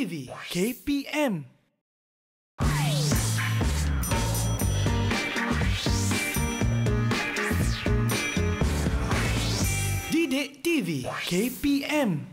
Vive KPM. Didik TV KPM.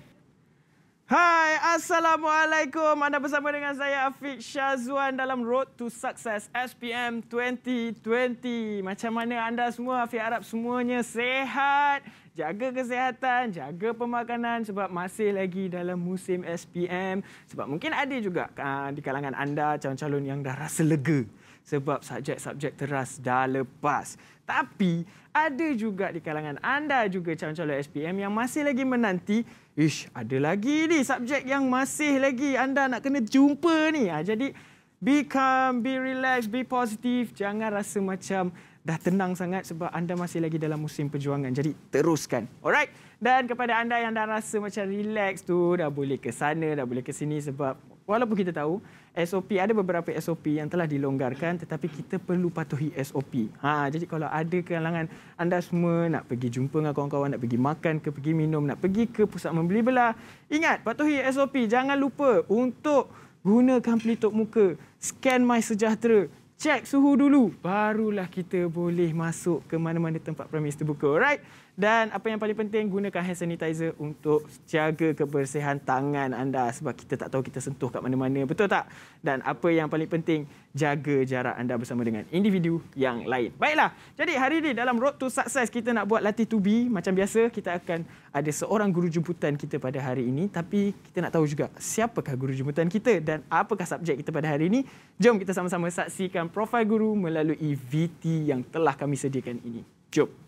Hai, Assalamualaikum. Anda bersama dengan saya Afiq Syazwan dalam Road to Success SPM 2020. Macam mana anda semua, Afiq Arab semuanya sehat jaga kesihatan, jaga pemakanan sebab masih lagi dalam musim SPM. Sebab mungkin ada juga ah, di kalangan anda calon-calon yang dah rasa lega sebab subjek-subjek teras dah lepas. Tapi ada juga di kalangan anda juga calon-calon SPM yang masih lagi menanti. Ish, ada lagi ni subjek yang masih lagi anda nak kena jumpa ni. Ah, jadi, be calm, be relaxed, be positive. Jangan rasa macam dah tenang sangat sebab anda masih lagi dalam musim perjuangan. Jadi teruskan. Alright. Dan kepada anda yang dah rasa macam relax tu, dah boleh ke sana, dah boleh ke sini sebab walaupun kita tahu SOP ada beberapa SOP yang telah dilonggarkan tetapi kita perlu patuhi SOP. Ha, jadi kalau ada kalangan anda semua nak pergi jumpa dengan kawan-kawan, nak pergi makan ke pergi minum, nak pergi ke pusat membeli belah, ingat patuhi SOP. Jangan lupa untuk gunakan pelitup muka, scan my sejahtera, Cek suhu dulu. Barulah kita boleh masuk ke mana-mana tempat premis terbuka. Alright? Dan apa yang paling penting, gunakan hand sanitizer untuk jaga kebersihan tangan anda sebab kita tak tahu kita sentuh kat mana-mana. Betul tak? Dan apa yang paling penting, jaga jarak anda bersama dengan individu yang lain. Baiklah, jadi hari ini dalam Road to Success kita nak buat latih to be. Macam biasa, kita akan ada seorang guru jemputan kita pada hari ini. Tapi kita nak tahu juga siapakah guru jemputan kita dan apakah subjek kita pada hari ini. Jom kita sama-sama saksikan profil guru melalui VT yang telah kami sediakan ini. Jom.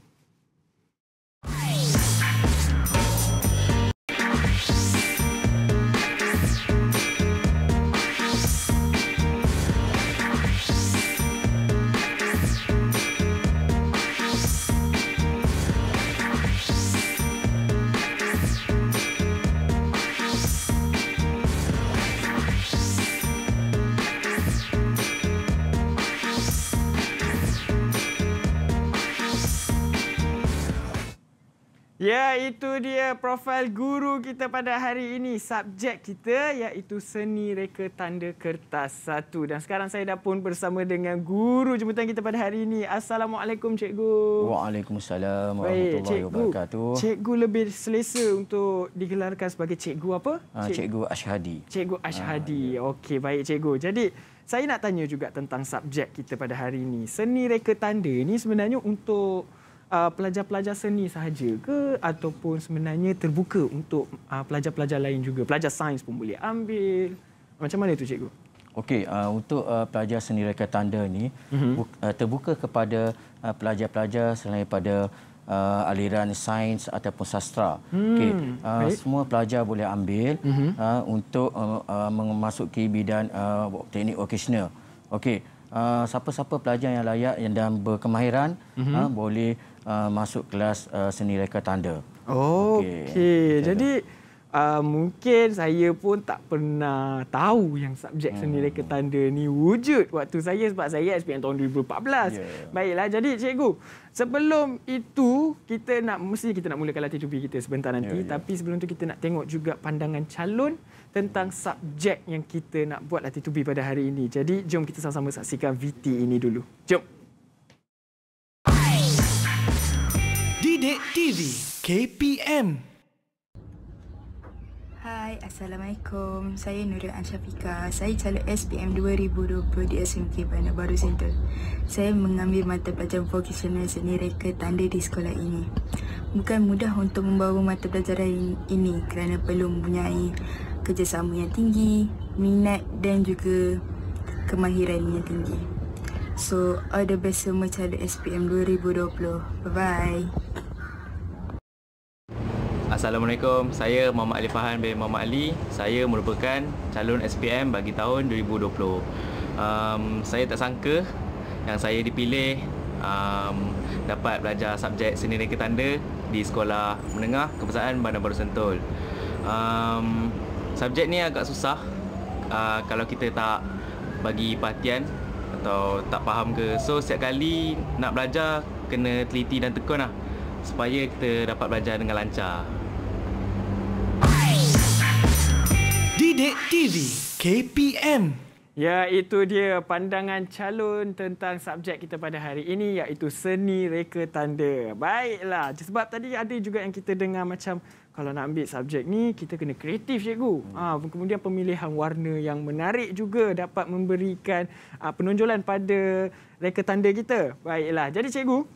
Ya, itu dia profil guru kita pada hari ini. Subjek kita iaitu seni reka tanda kertas satu. Dan sekarang saya dah pun bersama dengan guru jemputan kita pada hari ini. Assalamualaikum, Cikgu. Waalaikumsalam. Baik, Cikgu. Wabarakatuh. Cikgu lebih selesa untuk digelarkan sebagai Cikgu apa? Ah, cikgu, Cikgu Ashadi. Cikgu ah, Ashadi. Ha, ya. Okey, baik Cikgu. Jadi, saya nak tanya juga tentang subjek kita pada hari ini. Seni reka tanda ini sebenarnya untuk... Uh, pelajar-pelajar uh, seni sahaja ke ataupun sebenarnya terbuka untuk uh, pelajar-pelajar lain juga pelajar sains pun boleh ambil macam mana tu cikgu okey uh, untuk uh, pelajar seni reka tanda ni mm-hmm. uh, terbuka kepada uh, pelajar-pelajar selain pada Uh, aliran sains ataupun sastra. Hmm, okay. uh, semua pelajar boleh ambil uh-huh. uh, untuk uh, uh, memasuki bidang uh, teknik vocational. Okay. Ah, siapa-siapa pelajar yang layak yang dan berkemahiran mm-hmm. uh, boleh uh, masuk kelas uh, seni reka tanda. Oh, okey. Okay. Jadi uh, mungkin saya pun tak pernah tahu yang subjek hmm. seni reka tanda ni wujud waktu saya sebab saya SPM tahun 2014. Yeah. Baiklah, jadi cikgu, sebelum itu kita nak mesti kita nak mulakan latihan cubi kita sebentar nanti, yeah, yeah. tapi sebelum tu kita nak tengok juga pandangan calon tentang subjek yang kita nak buat latih tubi pada hari ini. Jadi jom kita sama-sama saksikan VT ini dulu. Jom. Didik TV KPM Hai, Assalamualaikum. Saya Nurul Anshafika. Saya calon SPM 2020 di SMK Bandar Baru Sentul. Saya mengambil mata pelajaran vocational seni reka tanda di sekolah ini. Bukan mudah untuk membawa mata pelajaran ini kerana perlu mempunyai kerjasama yang tinggi, minat dan juga kemahiran yang tinggi. So, all the best semua cara SPM 2020. Bye-bye. Assalamualaikum, saya Muhammad Ali Fahan bin Muhammad Ali. Saya merupakan calon SPM bagi tahun 2020. Um, saya tak sangka yang saya dipilih um, dapat belajar subjek seni reka tanda di sekolah menengah kebesaran Bandar Baru Sentul. Um, Subjek ni agak susah uh, Kalau kita tak bagi perhatian Atau tak faham ke So setiap kali nak belajar Kena teliti dan tekun lah Supaya kita dapat belajar dengan lancar Didik TV KPM Ya itu dia pandangan calon tentang subjek kita pada hari ini iaitu seni reka tanda. Baiklah sebab tadi ada juga yang kita dengar macam kalau nak ambil subjek ni kita kena kreatif cikgu. Hmm. Ah, kemudian pemilihan warna yang menarik juga dapat memberikan ah, penonjolan pada reka tanda kita. Baiklah. Jadi cikgu,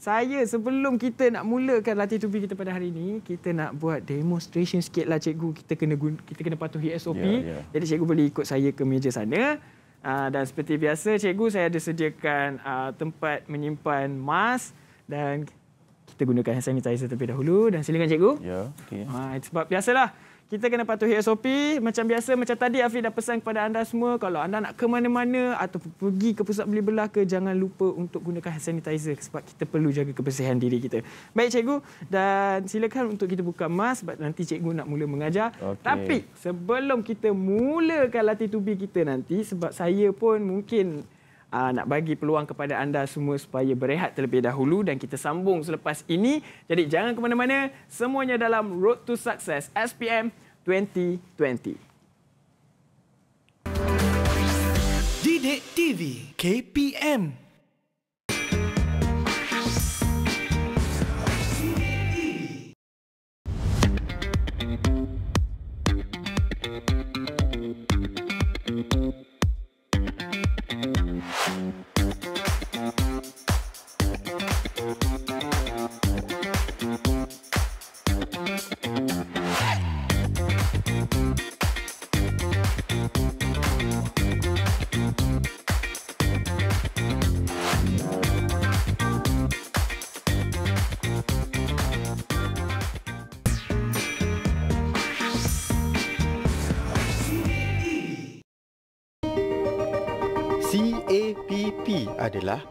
saya sebelum kita nak mulakan latihan tubi kita pada hari ini, kita nak buat demonstration sikitlah cikgu. Kita kena kita kena patuhi SOP. Yeah, yeah. Jadi cikgu boleh ikut saya ke meja sana. Ah, dan seperti biasa cikgu saya ada sediakan tempat menyimpan mask dan kita gunakan hand sanitizer terlebih dahulu dan silakan cikgu. Ya, okey. Ha, sebab biasalah kita kena patuhi SOP macam biasa macam tadi Afi dah pesan kepada anda semua kalau anda nak ke mana-mana atau pergi ke pusat beli belah ke jangan lupa untuk gunakan hand sanitizer sebab kita perlu jaga kebersihan diri kita. Baik cikgu dan silakan untuk kita buka mask sebab nanti cikgu nak mula mengajar. Okay. Tapi sebelum kita mulakan latih tubi kita nanti sebab saya pun mungkin uh, nak bagi peluang kepada anda semua supaya berehat terlebih dahulu dan kita sambung selepas ini. Jadi jangan ke mana-mana, semuanya dalam Road to Success SPM 2020. TV KPM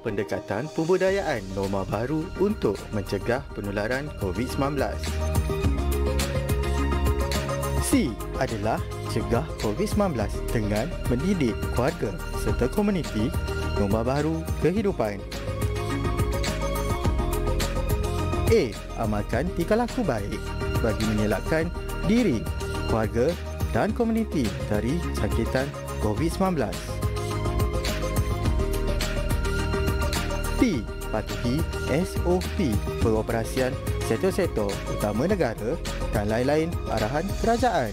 pendekatan pembudayaan norma baru untuk mencegah penularan COVID-19. C adalah cegah COVID-19 dengan mendidik keluarga serta komuniti norma baru kehidupan. A. Amalkan tiga laku baik bagi menyelakkan diri, keluarga dan komuniti dari sakitan COVID-19. pasti patuhi SOP pengoperasian setor-setor utama negara dan lain-lain arahan kerajaan.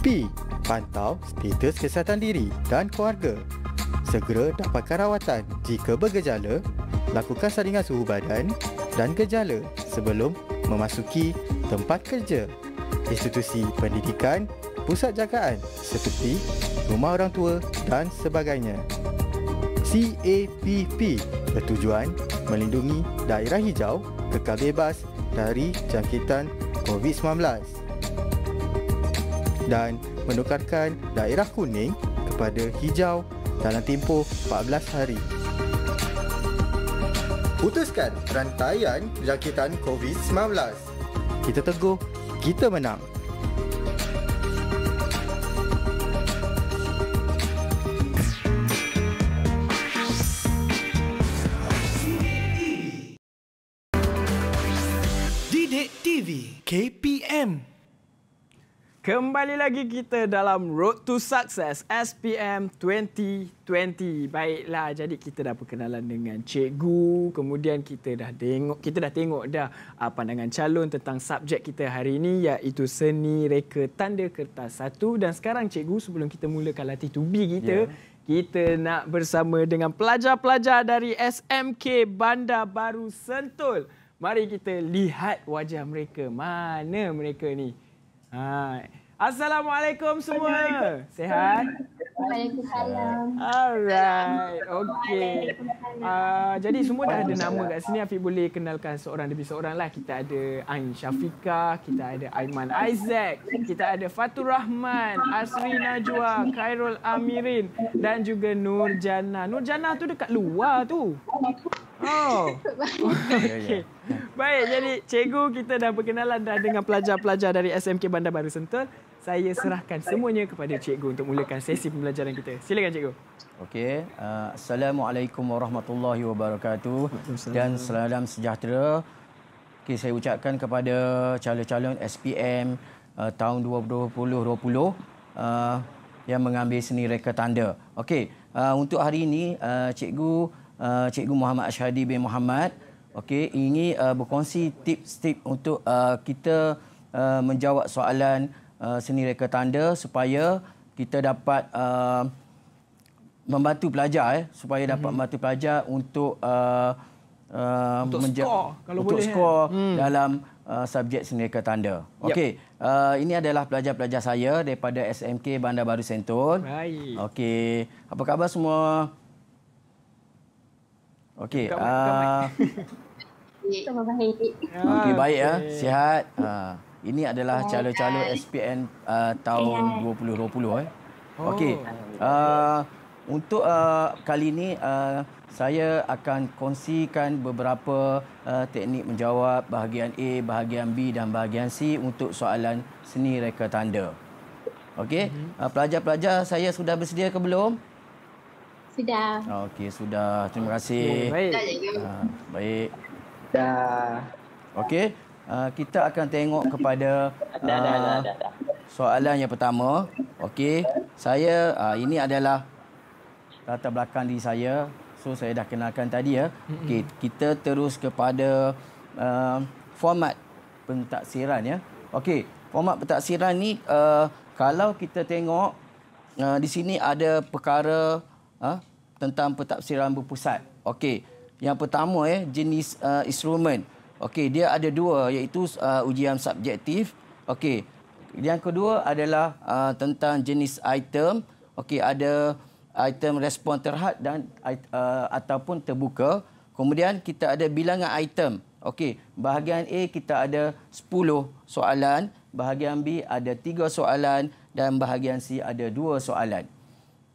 P. Pantau status kesihatan diri dan keluarga. Segera dapatkan rawatan jika bergejala, lakukan saringan suhu badan dan gejala sebelum memasuki tempat kerja, institusi pendidikan, pusat jagaan seperti rumah orang tua dan sebagainya. CAPP bertujuan melindungi daerah hijau kekal bebas dari jangkitan COVID-19 dan menukarkan daerah kuning kepada hijau dalam tempoh 14 hari. Putuskan rantaian jangkitan COVID-19. Kita teguh, kita menang. KPM. Kembali lagi kita dalam Road to Success SPM 2020. Baiklah, jadi kita dah perkenalan dengan cikgu. Kemudian kita dah tengok kita dah tengok dah ah, pandangan calon tentang subjek kita hari ini iaitu seni reka tanda kertas satu. Dan sekarang cikgu sebelum kita mulakan latih 2 kita, yeah. kita nak bersama dengan pelajar-pelajar dari SMK Bandar Baru Sentul. Mari kita lihat wajah mereka. Mana mereka ni? Ha. Assalamualaikum semua. Sehat? Waalaikumsalam. Alright. Okay. Uh, ah, jadi semua dah ada nama kat sini. Afiq boleh kenalkan seorang demi seorang lah. Kita ada Ain Syafika, kita ada Aiman Isaac, kita ada Fatur Rahman, Asri Najwa, Khairul Amirin dan juga Nurjana. Nurjana tu dekat luar tu. Oh, ya, ya. Baik, jadi cikgu kita dah berkenalan dah dengan pelajar-pelajar dari SMK Bandar Baru Sentul. Saya serahkan semuanya kepada cikgu untuk mulakan sesi pembelajaran kita. Silakan cikgu. Okey. Uh, Assalamualaikum warahmatullahi wabarakatuh. Dan salam sejahtera. Okay, saya ucapkan kepada calon-calon SPM uh, tahun 2020 uh, yang mengambil seni reka tanda. Okey. Uh, untuk hari ini, uh, cikgu uh, Cikgu Muhammad Ashadi bin Muhammad. Okey, ini uh, berkongsi tip-tip untuk uh, kita uh, menjawab soalan uh, seni reka tanda supaya kita dapat uh, membantu pelajar eh, supaya dapat mm-hmm. membantu pelajar untuk uh, uh, untuk menja- skor kalau untuk boleh eh. skor hmm. dalam uh, subjek seni reka tanda. Okey, yep. uh, ini adalah pelajar-pelajar saya daripada SMK Bandar Baru Sentul. Okey, apa khabar semua? Okey. Uh, ah. okay, baik ya. Sihat. Uh, ini adalah calon-calon SPN uh, ah, tahun dua puluh. Eh. Oh. Okey. untuk uh, kali ini uh, saya akan kongsikan beberapa uh, teknik menjawab bahagian A, bahagian B dan bahagian C untuk soalan seni reka tanda. Okey. Uh, pelajar-pelajar saya sudah bersedia ke belum? Sudah. Okey, sudah. Terima kasih. Okay, baik. Uh, baik. Dah. Okey. Uh, kita akan tengok kepada uh, dah, dah, ha, dah, dah, dah. soalan yang pertama. Okey. Saya, uh, ini adalah latar belakang diri saya. So, saya dah kenalkan tadi ya. Okey, kita terus kepada uh, format pentaksiran ya. Okey, format pentaksiran ni uh, kalau kita tengok uh, di sini ada perkara uh, tentang pentafsiran berpusat. Okey. Yang pertama eh jenis uh, instrumen. Okey, dia ada dua iaitu uh, ujian subjektif. Okey. Yang kedua adalah uh, tentang jenis item. Okey, ada item respon terhad dan uh, ataupun terbuka. Kemudian kita ada bilangan item. Okey, bahagian A kita ada 10 soalan, bahagian B ada 3 soalan dan bahagian C ada 2 soalan.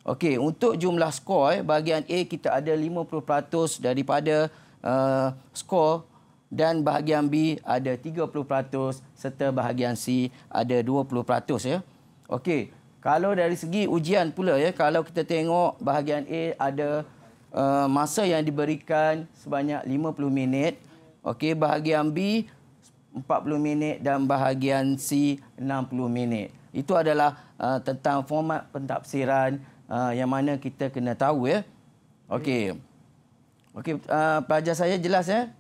Okey, untuk jumlah skor, eh, bahagian A kita ada 50% daripada uh, skor dan bahagian B ada 30% serta bahagian C ada 20% ya. Okey, kalau dari segi ujian pula ya, kalau kita tengok bahagian A ada uh, masa yang diberikan sebanyak 50 minit, okey bahagian B 40 minit dan bahagian C 60 minit. Itu adalah uh, tentang format pentafsiran Ah, yang mana kita kena tahu ya. Okey. Okey, uh, pelajar saya jelas ya.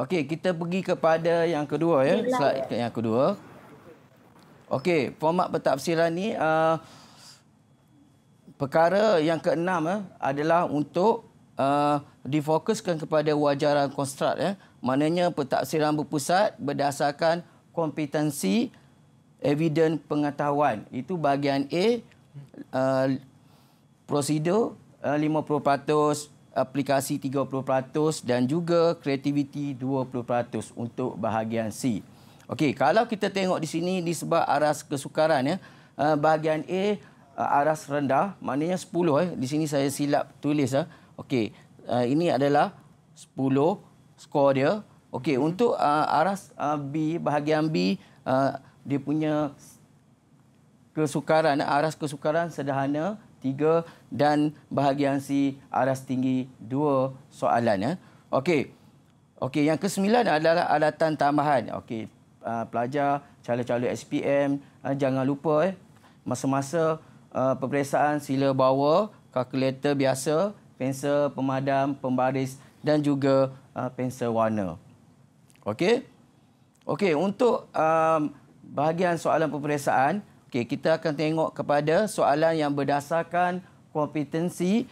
Okey, kita pergi kepada yang kedua ya. Slide yang kedua. Okey, format pentafsiran ni uh, perkara yang keenam ya, adalah untuk uh, difokuskan kepada wajaran konstrukt ya. Maknanya pentafsiran berpusat berdasarkan kompetensi hmm Eviden pengetahuan. Itu bahagian A, uh, prosedur uh, 50%, aplikasi 30% dan juga kreativiti 20% untuk bahagian C. Okey, kalau kita tengok di sini disebab aras kesukaran ya. Uh, bahagian A uh, aras rendah, maknanya 10 eh. Di sini saya silap tulis ah. Okey, uh, ini adalah 10 skor dia. Okey, untuk aras B, bahagian B dia punya kesukaran aras kesukaran sederhana tiga dan bahagian C aras tinggi dua soalan ya. Okey. Okey, yang kesembilan adalah alatan tambahan. Okey, ah, pelajar calon-calon SPM ah, jangan lupa eh masa-masa ah, peperiksaan sila bawa kalkulator biasa, pensel pemadam, pembaris dan juga pensel warna. Okey. Okey, untuk bahagian soalan peperiksaan, okay kita akan tengok kepada soalan yang berdasarkan kompetensi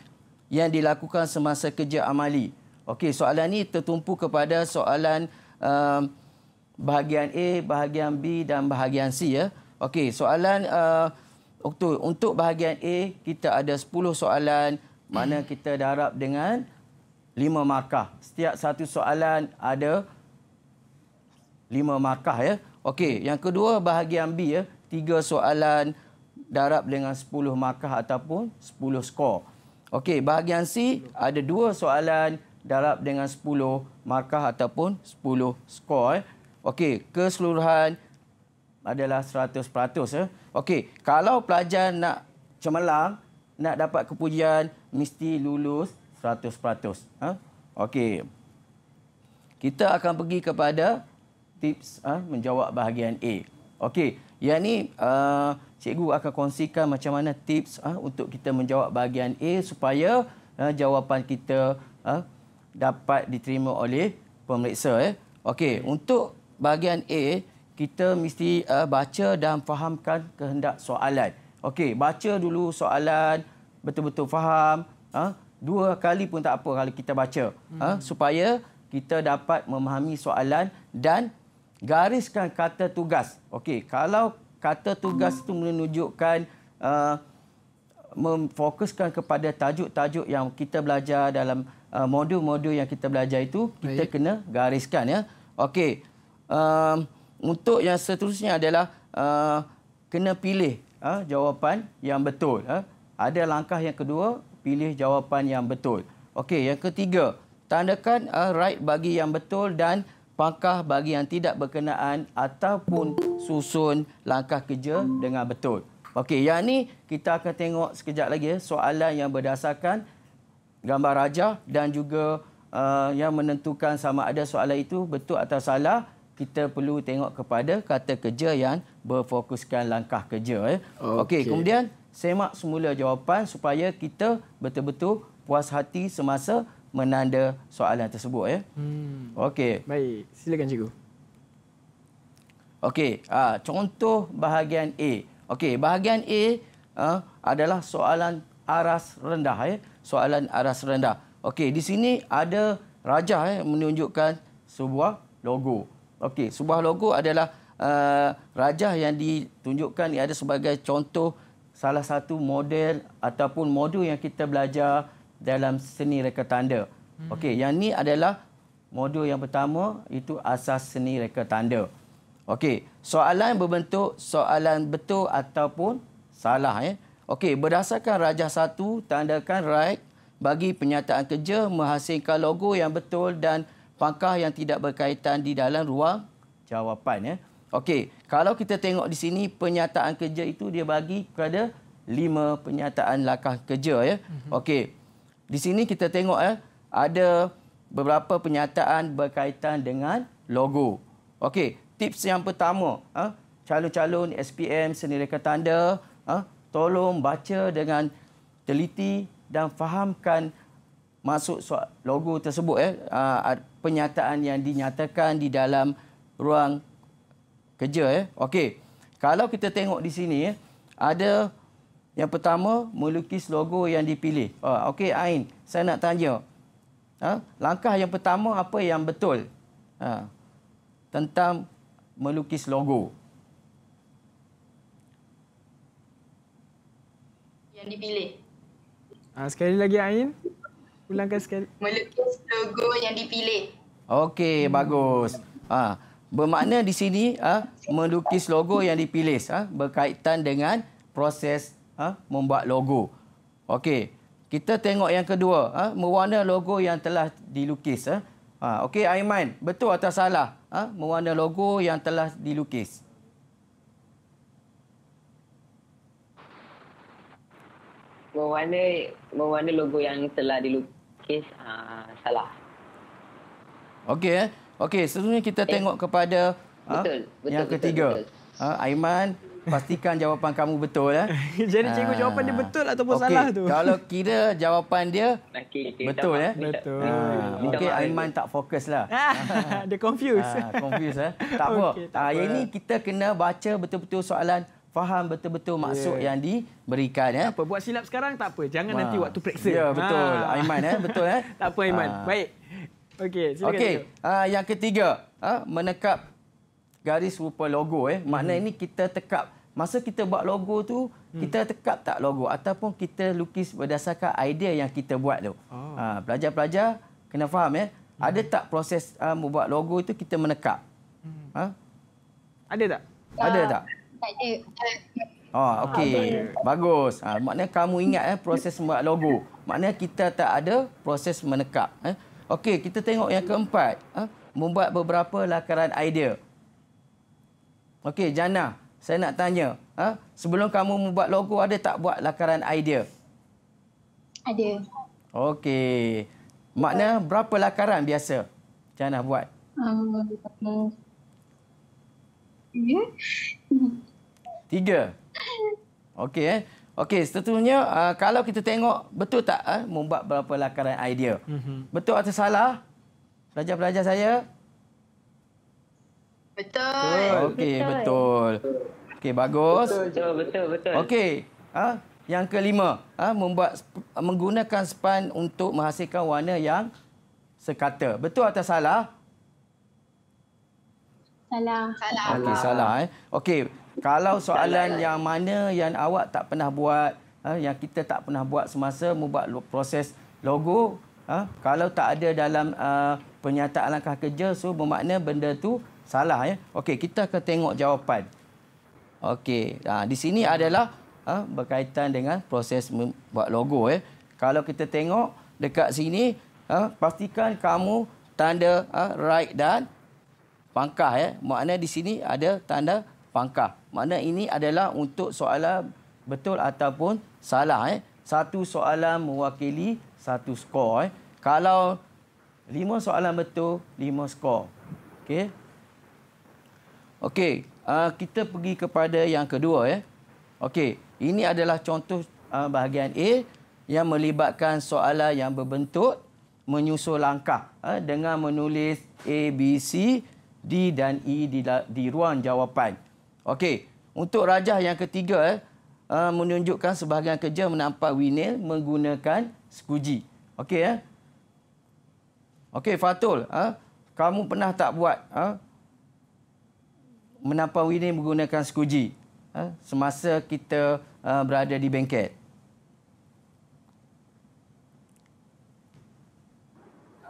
yang dilakukan semasa kerja amali. Okay, soalan ini tertumpu kepada soalan uh, bahagian A, bahagian B dan bahagian C ya. Okay, soalan uh, untuk, untuk bahagian A kita ada 10 soalan mana kita darab dengan 5 markah. Setiap satu soalan ada 5 markah ya. Okey, yang kedua bahagian B ya, tiga soalan darab dengan 10 markah ataupun 10 skor. Okey, bahagian C ada dua soalan darab dengan 10 markah ataupun 10 skor. Eh. Okey, keseluruhan adalah 100% ya. Okey, kalau pelajar nak cemerlang, nak dapat kepujian mesti lulus 100%. Ha? Okey. Kita akan pergi kepada tips uh, menjawab bahagian A. Okey, yang ni uh, cikgu akan kongsikan macam mana tips uh, untuk kita menjawab bahagian A supaya uh, jawapan kita uh, dapat diterima oleh pemeriksa. Eh. Okey, untuk bahagian A, kita mesti uh, baca dan fahamkan kehendak soalan. Okey, baca dulu soalan, betul-betul faham. Uh, dua kali pun tak apa kalau kita baca. Hmm. Uh, supaya kita dapat memahami soalan dan Gariskan kata tugas. Okey, kalau kata tugas itu menunjukkan uh, memfokuskan kepada tajuk-tajuk yang kita belajar dalam uh, modul-modul uh, yang kita belajar itu, kita Baik. kena gariskan ya. Okey. Um, untuk yang seterusnya adalah uh, kena pilih uh, jawapan yang betul. Uh. Ada langkah yang kedua, pilih jawapan yang betul. Okey, yang ketiga, tandakan uh, right bagi yang betul dan Pakah bagi yang tidak berkenaan ataupun susun langkah kerja dengan betul. Okey, yang ni kita akan tengok sekejap lagi ya, soalan yang berdasarkan gambar raja dan juga uh, yang menentukan sama ada soalan itu betul atau salah. Kita perlu tengok kepada kata kerja yang berfokuskan langkah kerja. Eh. Okey, okay, kemudian semak semula jawapan supaya kita betul-betul puas hati semasa menanda soalan tersebut ya. Hmm. Okey. Baik, silakan cikgu. Okey, uh, contoh bahagian A. Okey, bahagian A uh, adalah soalan aras rendah ya. Soalan aras rendah. Okey, di sini ada rajah ya menunjukkan sebuah logo. Okey, sebuah logo adalah uh, rajah yang ditunjukkan ia ada sebagai contoh salah satu model ataupun modul yang kita belajar hmm dalam seni reka tanda. Hmm. Okey, yang ni adalah modul yang pertama itu asas seni reka tanda. Okey, soalan berbentuk soalan betul ataupun salah ya. Eh? Okey, berdasarkan rajah satu, tandakan right bagi penyataan kerja menghasilkan logo yang betul dan pangkah yang tidak berkaitan di dalam ruang jawapan ya. Eh? Okey, kalau kita tengok di sini penyataan kerja itu dia bagi kepada lima penyataan langkah kerja ya. Eh? Okey. Di sini kita tengok eh, ada beberapa penyataan berkaitan dengan logo. Okey, tips yang pertama, eh, calon-calon SPM senilai ketanda, eh, tolong baca dengan teliti dan fahamkan maksud logo tersebut. Eh, ah, penyataan yang dinyatakan di dalam ruang kerja. Eh. Okey, kalau kita tengok di sini, eh, ada... Yang pertama, melukis logo yang dipilih. Oh, Okey, Ain, saya nak tanya. Ha? Langkah yang pertama, apa yang betul ha? tentang melukis logo? Yang dipilih. Ha, sekali lagi, Ain. Ulangkan sekali. Melukis logo yang dipilih. Okey, hmm. bagus. Ha. Bermakna di sini, ha? melukis logo yang dipilih ha? berkaitan dengan proses ha, membuat logo. Okey, kita tengok yang kedua, ha, mewarna logo yang telah dilukis. Ha. Ha, Okey, Aiman, betul atau salah ha, mewarna logo yang telah dilukis? Mewarna, mewarna logo yang telah dilukis ha, salah. Okey, eh? okay, sebelumnya kita eh, tengok kepada ha? betul, ha, betul, yang betul, ketiga. Betul, betul. Ha, Aiman, pastikan jawapan kamu betul eh. Jadi cikgu ha. jawapan dia betul ataupun okay. salah tu? Kalau kira jawapan dia okay, okay. betul eh. Betul. Ha. Mungkin okay. Aiman tak fokus lah. Ah, dia confuse. Ha. Ah, confuse eh. Tak apa. Okay, tak ha. apa. ini kita kena baca betul-betul soalan faham betul-betul maksud yeah. yang diberikan eh. Tak apa buat silap sekarang tak apa. Jangan ha. nanti waktu periksa. Ya yeah, betul. Ha. Aiman eh betul eh. tak apa Aiman. Ha. Baik. Okey, Okay. Okey. yang ketiga, ha. menekap garis rupa logo eh. Makna hmm. ini kita tekap. Masa kita buat logo tu, hmm. kita tekap tak logo ataupun kita lukis berdasarkan idea yang kita buat tu. Oh. Ha, pelajar-pelajar kena faham ya. Eh. Hmm. Ada tak proses uh, ah, membuat logo itu kita menekap? Hmm. Ha? Ada tak? Uh, ada tak? ada. Oh, okey. Bagus. Ha, maknanya kamu ingat eh, proses membuat logo. Maknanya kita tak ada proses menekap. Eh. Okey, kita tengok yang keempat. Ha? Eh. Membuat beberapa lakaran idea. Okey, Jana, saya nak tanya. Ha? Sebelum kamu membuat logo, ada tak buat lakaran idea? Ada. Okey. Makna berapa lakaran biasa Jana buat? Um, ya. Tiga. Okey. Eh? Okey, seterusnya uh, kalau kita tengok betul tak uh, membuat berapa lakaran idea? Mm -hmm. Betul atau salah? Pelajar-pelajar saya, Betul. Okey, betul. Okey, bagus. Betul, betul, betul. Okey. Ha? Yang kelima, ha? membuat menggunakan span untuk menghasilkan warna yang sekata. Betul atau salah? Salah. Salah. Okey, salah. Eh? Okey, kalau soalan salah. yang mana yang awak tak pernah buat, ha? yang kita tak pernah buat semasa membuat proses logo, ha? kalau tak ada dalam uh, penyataan langkah kerja, so bermakna benda tu Salah ya. Okey, kita akan tengok jawapan. Okey, ha, di sini adalah ha, berkaitan dengan proses buat logo ya. Kalau kita tengok dekat sini, ha, pastikan kamu tanda ha, right dan pangkah ya. Maknanya di sini ada tanda pangkah. Maknanya ini adalah untuk soalan betul ataupun salah ya. Satu soalan mewakili satu skor ya. Kalau lima soalan betul, lima skor. Okey. Okey, uh, kita pergi kepada yang kedua ya. Okey, ini adalah contoh uh, bahagian A yang melibatkan soalan yang berbentuk menyusul langkah uh, dengan menulis A, B, C, D dan E di, di ruang jawapan. Okey, untuk rajah yang ketiga eh, uh, menunjukkan sebahagian kerja menampak winel menggunakan sekuji. Okey ya. Uh. Okey Fatul, uh, kamu pernah tak buat uh, menapau ini menggunakan sekuji ha? semasa kita uh, berada di bengket.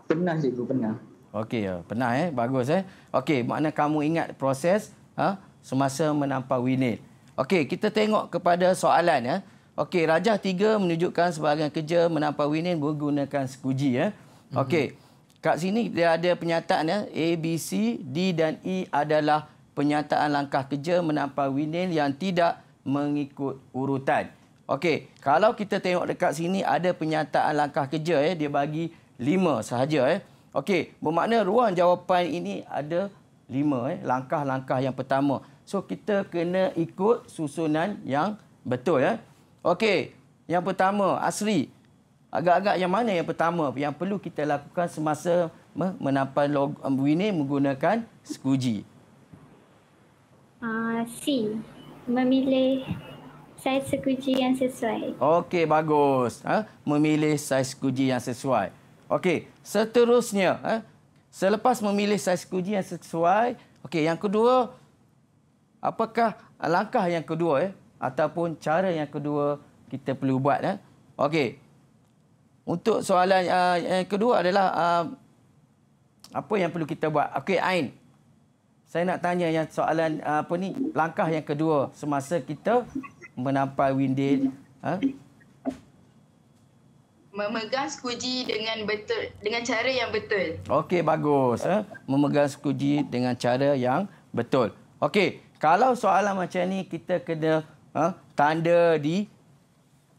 Pernah cikgu, pernah. Okey, ya, pernah eh. Bagus eh. Okey, makna kamu ingat proses ha? semasa menampau winil. Okey, kita tengok kepada soalan ya. Eh? Okey, rajah tiga menunjukkan sebahagian kerja menampau winil menggunakan sekuji ya. Eh? Okey, mm -hmm. kat sini dia ada penyataan ya. Eh? A, B, C, D dan E adalah penyataan langkah kerja menampar Winil yang tidak mengikut urutan. Okey, kalau kita tengok dekat sini ada penyataan langkah kerja eh dia bagi lima sahaja eh. Okey, bermakna ruang jawapan ini ada lima eh langkah-langkah yang pertama. So kita kena ikut susunan yang betul eh. Okey, yang pertama asli agak-agak yang mana yang pertama yang perlu kita lakukan semasa menampan logo menggunakan skuji. C. Ah, memilih saiz sekuji yang sesuai. Okey, bagus. Ha? Memilih saiz sekuji yang sesuai. Okey, seterusnya. Ha? Selepas memilih saiz sekuji yang sesuai. Okey, yang kedua. Apakah langkah yang kedua? Eh? Ataupun cara yang kedua kita perlu buat? Eh? Okey. Untuk soalan uh, yang kedua adalah... Uh, apa yang perlu kita buat? Okey, Ain saya nak tanya yang soalan ah, apa ni langkah yang kedua semasa kita menampai windit ha? memegang skuji dengan betul dengan cara yang betul okey bagus ha? memegang skuji dengan cara yang betul okey kalau soalan macam ni kita kena ha? tanda di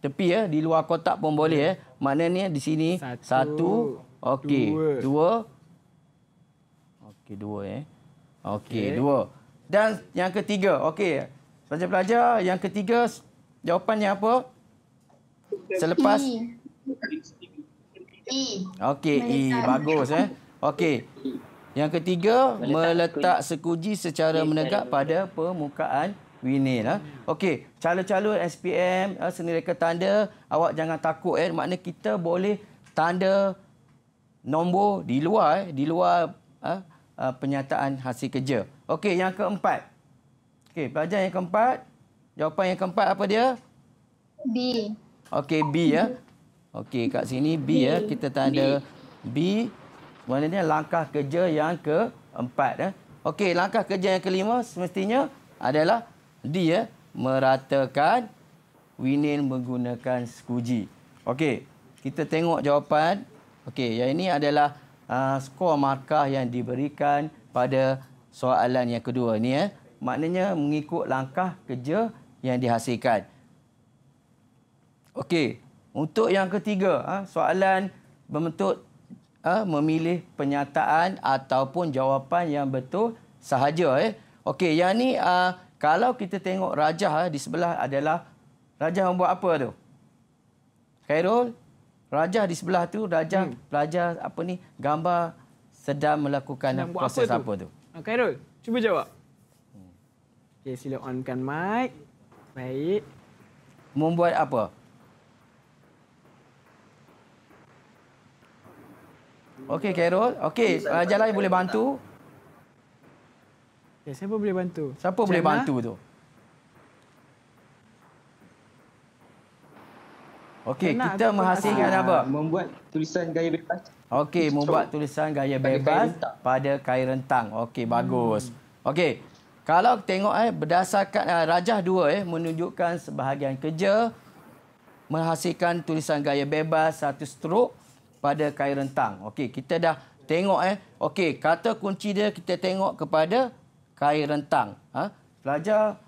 tepi ya di luar kotak pun boleh ya ni? di sini satu, satu okey dua, dua. okey dua eh ya. Okey, okay. dua. Dan yang ketiga, okey. Pelajar-pelajar, yang ketiga jawapannya apa? Selepas E. e. Okey, E. Bagus eh. Okey. Yang ketiga, meletak, meletak sekuji secara okay. menegak pada permukaan vinil. Eh. Okey, calon-calon SPM, eh, seni reka tanda, awak jangan takut. Eh. Maknanya kita boleh tanda nombor di luar, eh. di luar... Eh uh, penyataan hasil kerja. Okey, yang keempat. Okey, pelajaran yang keempat. Jawapan yang keempat apa dia? B. Okey, B ya. Okey, kat sini B, ya. B. ya. Kita tanda B. B. Maknanya langkah kerja yang keempat. ya. Okey, langkah kerja yang kelima semestinya adalah D ya. Meratakan winin menggunakan skuji. Okey, kita tengok jawapan. Okey, yang ini adalah... Ah, skor markah yang diberikan pada soalan yang kedua ni ya. Eh. Maknanya mengikut langkah kerja yang dihasilkan. Okey, untuk yang ketiga, ah, soalan membentuk ah, memilih pernyataan ataupun jawapan yang betul sahaja eh. Okey, yang ni kalau kita tengok rajah di sebelah adalah rajah membuat apa tu? Khairul, rajah di sebelah tu rajah hmm. pelajar apa ni gambar sedang melakukan sedang proses apa tu, apa tu. Ah, Khairul, cuba jawab. Okay, sila onkan mic. Baik. Membuat apa? Okey, Khairul. Okey, Raja lain boleh bantu. Okay, siapa boleh bantu? Siapa Jana? boleh bantu tu? Okey, kita menghasilkan apa? Membuat tulisan gaya bebas. Okey, membuat tulisan gaya bebas pada kain rentang. Okey, bagus. Hmm. Okey. Kalau tengok eh berdasarkan eh, rajah 2 eh menunjukkan sebahagian kerja menghasilkan tulisan gaya bebas satu strok pada kain rentang. Okey, kita dah tengok eh. Okey, kata kunci dia kita tengok kepada kain rentang. Ha? Pelajar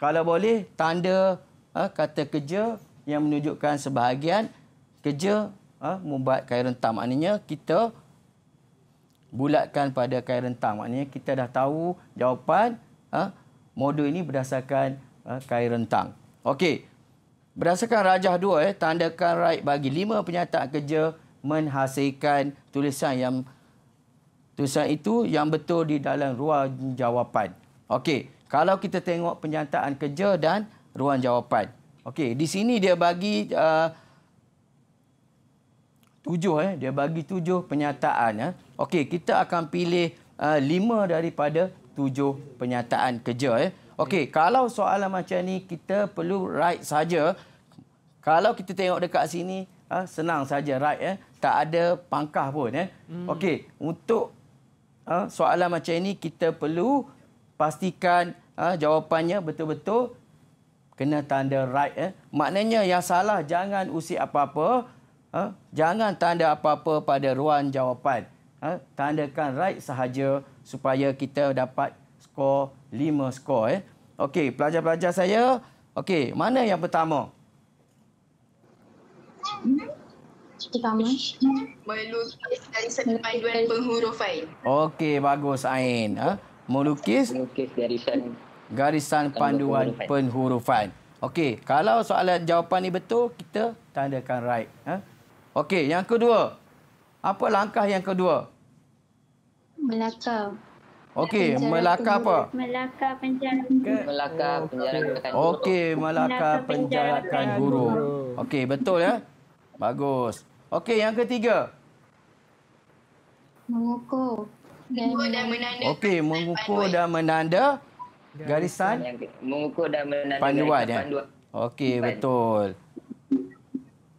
kalau boleh tanda ha, kata kerja yang menunjukkan sebahagian kerja ha, membuat kain rentam. Maknanya kita bulatkan pada kain rentam. Maknanya kita dah tahu jawapan ha, modul ini berdasarkan ha, kain rentang. Okey. Berdasarkan rajah dua, eh, tandakan right bagi lima penyataan kerja menghasilkan tulisan yang tulisan itu yang betul di dalam ruang jawapan. Okey. Kalau kita tengok penyataan kerja dan ruang jawapan. Okey, di sini dia bagi uh, tujuh, eh. dia bagi tujuh penyataan. Eh. Okey, kita akan pilih uh, lima daripada tujuh penyataan kerja. Eh. Okey, kalau soalan macam ni kita perlu write saja. Kalau kita tengok dekat sini, uh, senang saja write. Eh. Tak ada pangkah pun. Eh. Hmm. Okey, untuk uh, soalan macam ni kita perlu pastikan uh, jawapannya betul-betul kena tanda right. Eh. Maknanya yang salah jangan usik apa-apa. Eh. Jangan tanda apa-apa pada ruan jawapan. Eh. Tandakan right sahaja supaya kita dapat skor 5 skor. Eh. Okey, pelajar-pelajar saya. Okey, mana yang pertama? Pertama. Melukis dari paduan penghurufan. Okey, bagus Ain. Eh. Melukis. Melukis dari sepanduan garisan panduan penhurufan. Okey, kalau soalan jawapan ni betul, kita tandakan right. Eh? Okey, yang kedua. Apa langkah yang kedua? Melaka. Okey, Melaka apa? Melaka penjarakan. Melakar penjarakan Okey, Melaka penjarakan guru. Okey, betul ya? Bagus. Okey, yang ketiga. Mengukur dan menanda. Okey, mengukur dan menanda garisan mengukur dan menandakan panduan. panduan. Ya? Okey betul.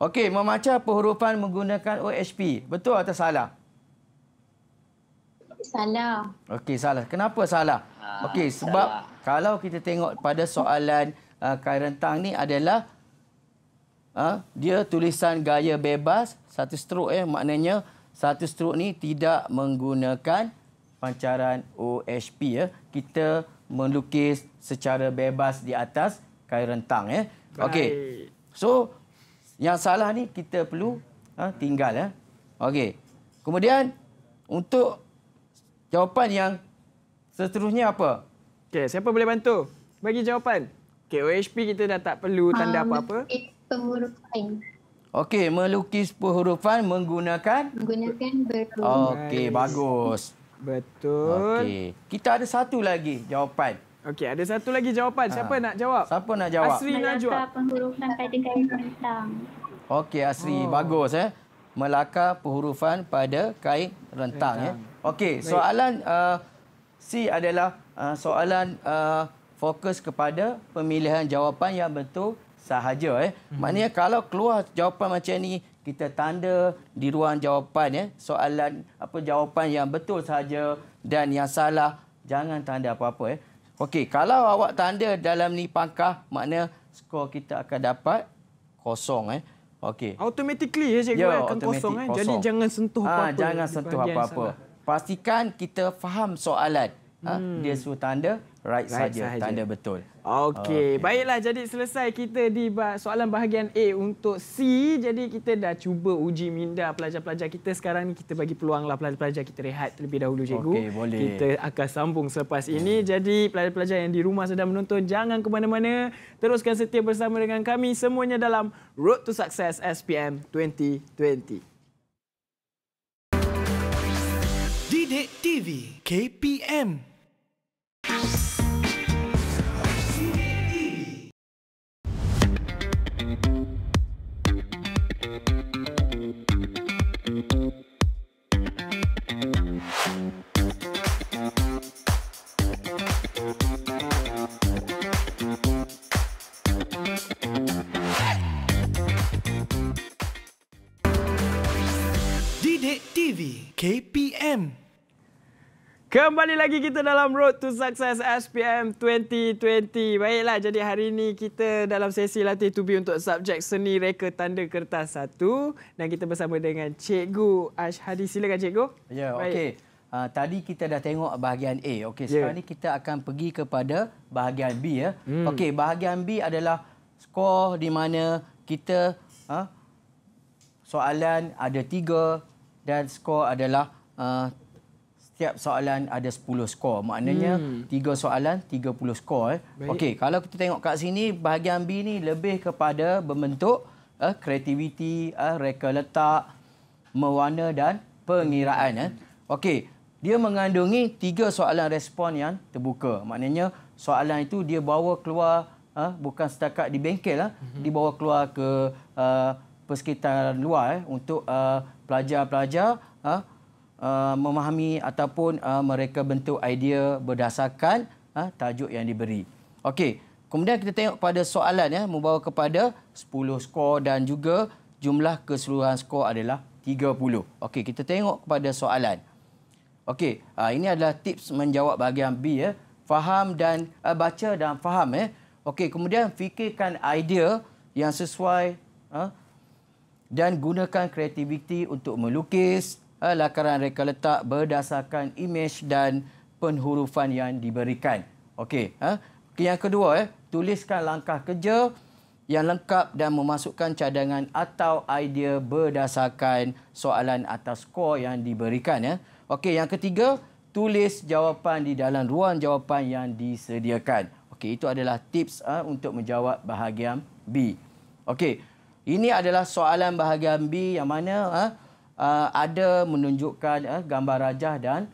Okey memacah perhurufan menggunakan OHP. Betul atau salah? Salah. Okey salah. Kenapa salah? Ah, Okey sebab salah. kalau kita tengok pada soalan uh, ah, kairentang ni adalah uh, dia tulisan gaya bebas satu stroke eh maknanya satu stroke ni tidak menggunakan pancaran OHP ya. Eh. Kita melukis secara bebas di atas kain rentang ya. Okey. So yang salah ni kita perlu ha, tinggal ya. Okey. Kemudian untuk jawapan yang seterusnya apa? Okey, siapa boleh bantu bagi jawapan? Okey, OHP kita dah tak perlu tanda um, apa-apa. Pengurusan. Okey, melukis perhurufan menggunakan menggunakan berhurufan. Okey, bagus. Betul. Okey. Kita ada satu lagi jawapan. Okey, ada satu lagi jawapan. Ha. Siapa nak jawab? Siapa nak jawab? Asri Melaka nak jawab. Melaka penghurufan pada kain rentang. Okey, Asri. Oh. Bagus. Eh. Melaka penghurufan pada kain rentang. Eh? rentang. Eh. Okey, soalan uh, C adalah uh, soalan uh, fokus kepada pemilihan jawapan yang betul sahaja. Eh. Hmm. Maknanya kalau keluar jawapan macam ni kita tanda di ruang jawapan ya soalan apa jawapan yang betul saja dan yang salah jangan tanda apa-apa ya. Okey, kalau awak tanda dalam ni pangkah makna skor kita akan dapat kosong eh. Okey. Automatically ya cikgu ya, eh, akan kosong, eh. kosong eh. Jadi jangan sentuh ah, apa-apa. jangan sentuh apa-apa. Pastikan kita faham soalan. Ha, hmm. dia suruh tanda right, right saja tanda betul. Okey, okay. baiklah jadi selesai kita di soalan bahagian A untuk C. Jadi kita dah cuba uji minda pelajar-pelajar kita sekarang ni kita bagi peluanglah pelajar-pelajar kita rehat terlebih dahulu cikgu. Okay, boleh. Kita akan sambung selepas ini. Jadi pelajar-pelajar yang di rumah sedang menonton jangan ke mana-mana. Teruskan setia bersama dengan kami semuanya dalam Road to Success SPM 2020. TV KPM kembali lagi kita dalam Road to Success SPM 2020. Baiklah, jadi hari ini kita dalam sesi latih tubi untuk subjek seni reka tanda kertas satu. Dan kita bersama dengan Cikgu Ashadi. Silakan Cikgu. Ya, okey. Uh, tadi kita dah tengok bahagian A. Okey, ya. sekarang yeah. kita akan pergi kepada bahagian B. ya. Hmm. Okey, bahagian B adalah skor di mana kita uh, soalan ada tiga dan skor adalah uh, setiap soalan ada 10 skor. Maknanya hmm. 3 soalan 30 skor. Eh. Okey, kalau kita tengok kat sini bahagian B ni lebih kepada membentuk uh, eh, kreativiti, uh, reka letak, mewarna dan pengiraan eh. Okey, dia mengandungi 3 soalan respon yang terbuka. Maknanya soalan itu dia bawa keluar uh, bukan setakat di bengkel lah, uh, mhm. dibawa keluar ke uh, persekitaran luar eh, untuk pelajar-pelajar uh, Uh, memahami ataupun uh, mereka bentuk idea berdasarkan uh, tajuk yang diberi. Okey, kemudian kita tengok pada soalan ya membawa kepada 10 skor dan juga jumlah keseluruhan skor adalah 30. Okey, kita tengok kepada soalan. Okey, uh, ini adalah tips menjawab bahagian B ya. Faham dan uh, baca dan faham ya. Okey, kemudian fikirkan idea yang sesuai uh, dan gunakan kreativiti untuk melukis, uh, lakaran reka letak berdasarkan imej dan penhurufan yang diberikan. Okey, uh. yang kedua, uh, tuliskan langkah kerja yang lengkap dan memasukkan cadangan atau idea berdasarkan soalan atas skor yang diberikan. Uh. Okey, yang ketiga, tulis jawapan di dalam ruang jawapan yang disediakan. Okey, itu adalah tips uh, untuk menjawab bahagian B. Okey, ini adalah soalan bahagian B yang mana... Uh, Uh, ada menunjukkan uh, gambar rajah dan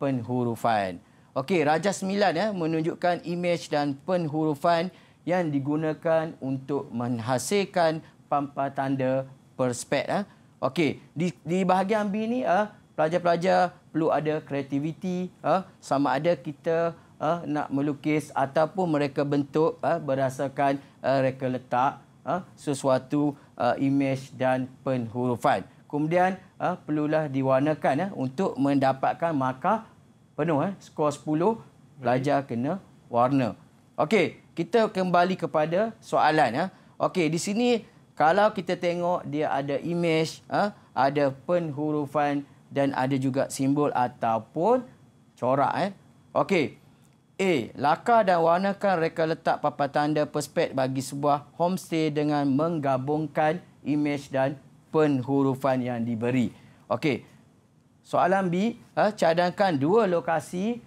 penhurufan. Okey, rajah 9 ya uh, menunjukkan imej dan penhurufan yang digunakan untuk menghasilkan pampar tanda perspek uh. Okey, di di bahagian B ni uh, pelajar-pelajar perlu ada kreativiti uh, sama ada kita uh, nak melukis ataupun mereka bentuk uh, berdasarkan uh, reka letak uh, sesuatu uh, imej dan penhurufan kemudian uh, perlulah diwarnakan uh, untuk mendapatkan markah penuh uh, skor 10 pelajar kena warna. Okey, kita kembali kepada soalan Uh. Okey, di sini kalau kita tengok dia ada imej, uh, ada penhurufan dan ada juga simbol ataupun corak eh. Okey. A. Lakar dan warnakan reka letak papan tanda perspek bagi sebuah homestay dengan menggabungkan imej dan penhurufan yang diberi. Okey. Soalan B, ha, cadangkan dua lokasi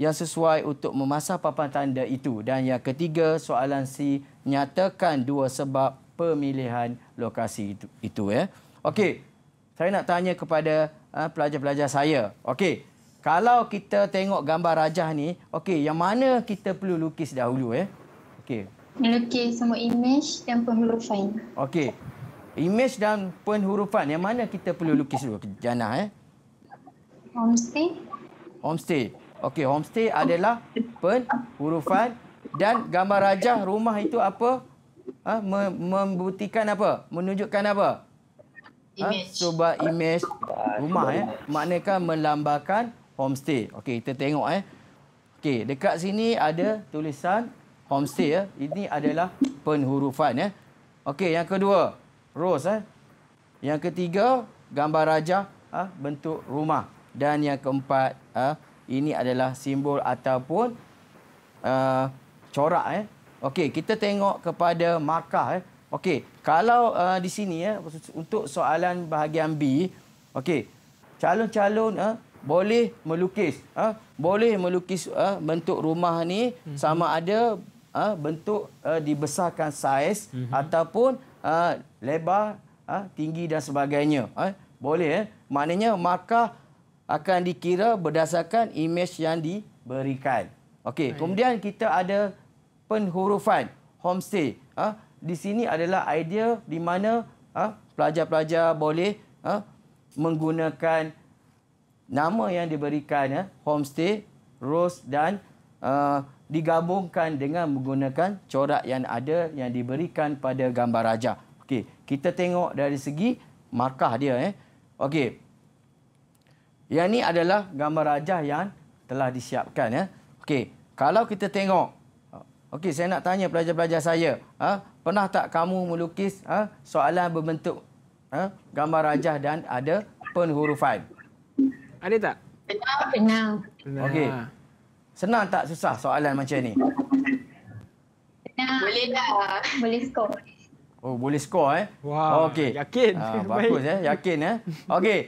yang sesuai untuk memasak papan tanda itu. Dan yang ketiga, soalan C, nyatakan dua sebab pemilihan lokasi itu. itu ya. Okey, saya nak tanya kepada ha, pelajar-pelajar ha, saya. Okey, kalau kita tengok gambar rajah ni, okey, yang mana kita perlu lukis dahulu? Ya? Okey. Melukis semua imej dan penghulufan. Okey, Image dan penhurufan. Yang mana kita perlu lukis dulu, Jana? Eh? Homestay. Homestay. Okey, homestay adalah penhurufan. Dan gambar raja rumah itu apa? Ha? Membuktikan apa? Menunjukkan apa? Ha? Image. Cuba ha? image rumah. Eh? Maknakan melambangkan homestay. Okey, kita tengok. Eh? Okey, dekat sini ada tulisan homestay. Eh? Ini adalah penhurufan. Eh? Okey, yang kedua. Rose. Eh? Yang ketiga, gambar raja eh? bentuk rumah. Dan yang keempat, eh? ini adalah simbol ataupun uh, corak. Eh? Okey, kita tengok kepada markah. Eh? Okey, kalau uh, di sini, eh? untuk soalan bahagian B, okey, calon-calon eh? boleh melukis. Eh? Boleh melukis eh? bentuk rumah ni mhm. sama ada... Bentuk uh, dibesarkan saiz mm -hmm. ataupun uh, lebar, ha, tinggi dan sebagainya. Eh? Boleh. Eh? Maknanya markah akan dikira berdasarkan imej yang diberikan. Okey. Kemudian kita ada penhurufan homestay. Ha? Di sini adalah idea di mana ha, pelajar-pelajar ha, boleh ha, menggunakan nama yang diberikan ya, homestay, rose dan uh, digabungkan dengan menggunakan corak yang ada yang diberikan pada gambar rajah. Okey, kita tengok dari segi markah dia eh. Okey. Yang ni adalah gambar rajah yang telah disiapkan ya. Okey, kalau kita tengok Okey, saya nak tanya pelajar-pelajar saya. Ha? Pernah tak kamu melukis ha? soalan berbentuk ha? gambar rajah dan ada penhurufan? Ada tak? Pernah. Pernah. Okey. Senang tak susah soalan macam ni? Pernah. Boleh tak? Boleh skor. Oh, boleh skor eh. Wah, wow, okay. yakin. Ah, bagus eh, yakin eh. Okey.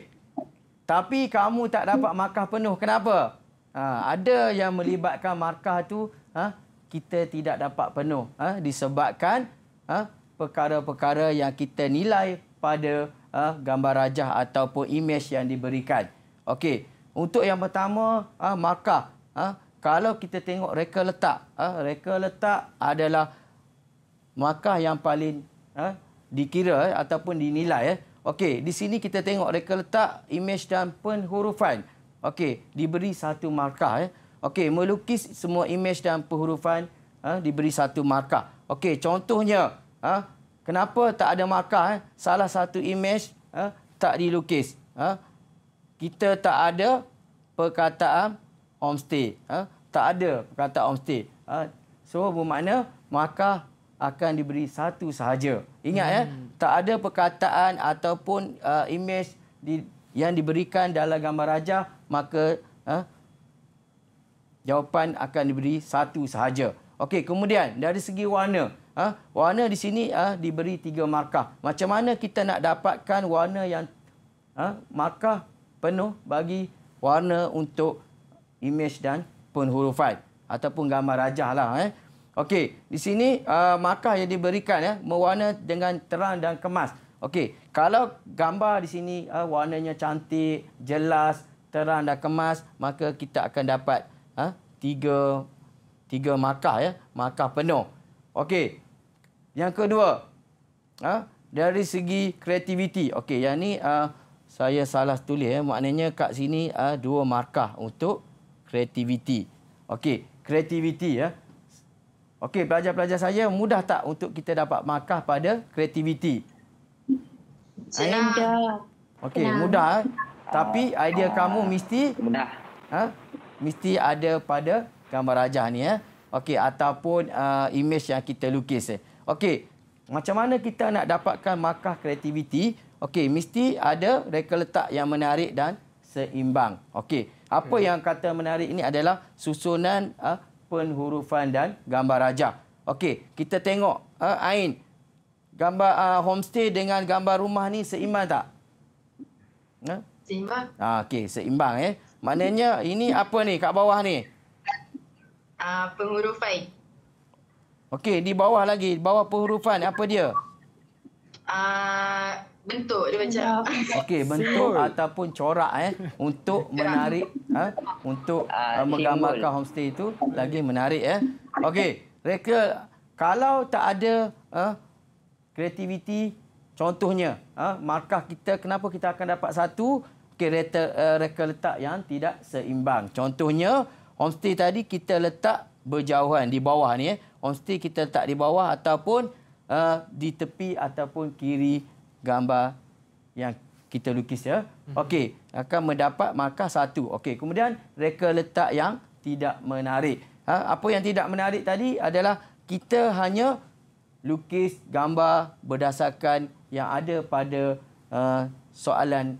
Tapi kamu tak dapat markah penuh. Kenapa? Ha, ada yang melibatkan markah tu ha, kita tidak dapat penuh. Ha, disebabkan perkara-perkara ha, yang kita nilai pada ha, gambar rajah ataupun imej yang diberikan. Okey. Untuk yang pertama, ha, markah. Ha, kalau kita tengok reka letak. Ha, reka letak adalah markah yang paling Ha? dikira eh, ataupun dinilai. Eh. Okey, di sini kita tengok mereka letak imej dan penhurufan. Okey, diberi satu markah. Eh. Okey, melukis semua imej dan penhurufan ha? diberi satu markah. Okey, contohnya, ha? kenapa tak ada markah? Salah satu imej tak dilukis. Kita tak ada perkataan homestay. Tak ada perkataan homestay. So, bermakna markah akan diberi satu sahaja. Ingat hmm. ya, tak ada perkataan ataupun uh, imej di, yang diberikan dalam gambar raja, maka uh, jawapan akan diberi satu sahaja. Okey, kemudian dari segi warna. Uh, warna di sini uh, diberi tiga markah. Macam mana kita nak dapatkan warna yang uh, markah penuh bagi warna untuk imej dan penhurufan ataupun gambar rajah lah. Eh. Okey, di sini uh, markah yang diberikan ya, mewarna dengan terang dan kemas. Okey, kalau gambar di sini uh, warnanya cantik, jelas, terang dan kemas, maka kita akan dapat uh, tiga, tiga markah, ya, markah penuh. Okey, yang kedua, uh, dari segi kreativiti. Okey, yang ini uh, saya salah tulis. Ya. Maknanya kat sini uh, dua markah untuk kreativiti. Okey, kreativiti ya. Okey, pelajar-pelajar saya mudah tak untuk kita dapat markah pada kreativiti? Senang. Okey, mudah. Eh? Tapi idea uh, kamu mesti mudah. Ha? Mesti ada pada gambar rajah ni ya. Okey, ataupun uh, image yang kita lukis. Eh. Okey. Macam mana kita nak dapatkan markah kreativiti? Okey, mesti ada reka letak yang menarik dan seimbang. Okey. Apa hmm. yang kata menarik ini adalah susunan uh, penhurufan dan gambar raja. Okey, kita tengok uh, Ain. Gambar uh, homestay dengan gambar rumah ni seimbang tak? Ha? Seimbang. Ah, okey, seimbang eh. Maknanya ini apa ni kat bawah ni? Ah, uh, penhurufan. Okey, di bawah lagi, bawah penghurufan apa dia? Ah, uh, bentuk dia macam okey bentuk simbol. ataupun corak eh untuk menarik ha, untuk ah, uh, menggambarkan homestay itu lagi menarik eh okey reka kalau tak ada uh, kreativiti contohnya uh, markah kita kenapa kita akan dapat satu kereta uh, eh, reka letak yang tidak seimbang contohnya homestay tadi kita letak berjauhan di bawah ni eh homestay kita letak di bawah ataupun uh, di tepi ataupun kiri gambar yang kita lukis ya. Mhm. Okey, akan mendapat markah satu. Okey, kemudian reka letak yang tidak menarik. Ha, apa yang tidak menarik tadi adalah kita hanya lukis gambar berdasarkan yang ada pada uh, soalan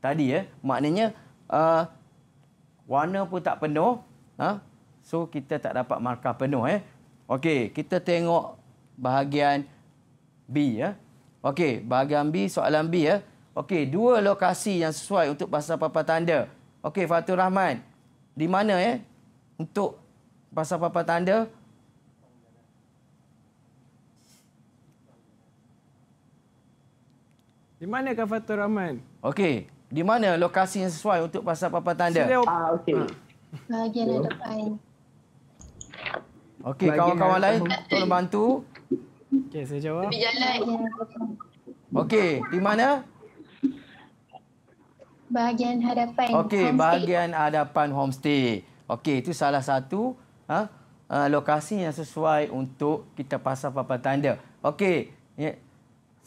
tadi ya. Maknanya uh, warna pun tak penuh. Ha? So kita tak dapat markah penuh eh. Okey, kita tengok bahagian B ya. Okey, bahagian B, soalan B ya. Okey, dua lokasi yang sesuai untuk pasal papan tanda. Okey, Fatul Rahman. Di mana ya? Untuk pasal papan tanda. Di mana ke Fatul Rahman? Okey, di mana lokasi yang sesuai untuk pasal papan tanda? Ah, okey. Hmm. Bahagian depan. Okey, kawan-kawan lain tolong bantu. Okey, saya jawab. Tepi jalan. Okey, di mana? Bahagian hadapan okay, homestay. Okey, bahagian hadapan homestay. Okey, itu salah satu ha, uh, lokasi yang sesuai untuk kita pasang papan tanda. Okey, yeah.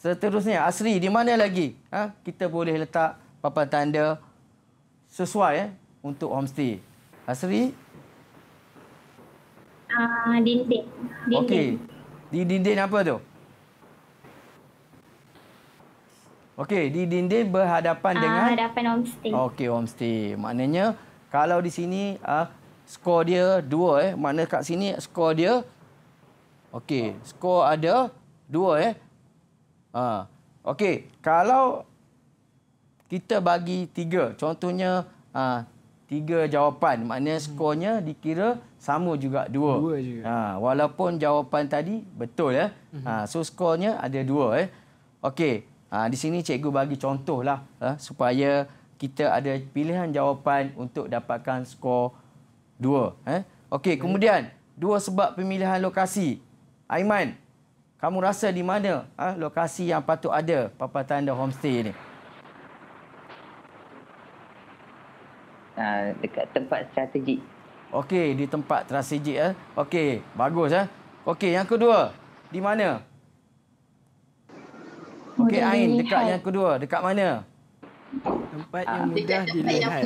seterusnya Asri, di mana lagi ha, kita boleh letak papan tanda sesuai eh, untuk homestay? Asri? Uh, dinding. dinding. Okey, di dinding apa tu? Okey, di dinding berhadapan uh, dengan hadapan homestay. Okey, homestay. Maknanya kalau di sini uh, skor dia 2 eh, makna kat sini skor dia Okey, oh. skor ada 2 eh. Ha. Uh, Okey, kalau kita bagi 3, contohnya uh, tiga jawapan. Maknanya hmm. skornya dikira sama juga dua. Dua juga. Ha, walaupun jawapan tadi betul. Eh? Ha, so skornya ada dua. Eh? Okey, ha, di sini cikgu bagi contoh eh, ha, supaya kita ada pilihan jawapan untuk dapatkan skor dua. Eh? Okey, kemudian dua sebab pemilihan lokasi. Aiman, kamu rasa di mana ha, lokasi yang patut ada papan tanda homestay ini? Ah, dekat tempat strategik. Okey, di tempat strategik eh. Okey, bagus eh. Okey, yang kedua. Di mana? Oh, Okey, Ain, dekat yang kedua. Dekat mana? Tempat ah, yang mudah dilihat.